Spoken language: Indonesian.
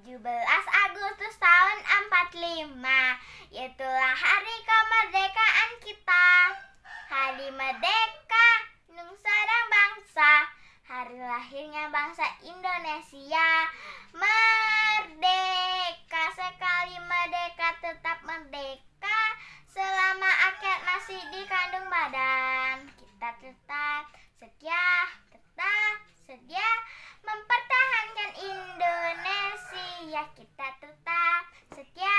17 Agustus tahun 45 Itulah hari kemerdekaan kita Hari merdeka Nung dan bangsa Hari lahirnya bangsa Indonesia Merdeka Sekali merdeka tetap merdeka Selama akhir masih di kandung badan Kita tetap setia kita tetap setia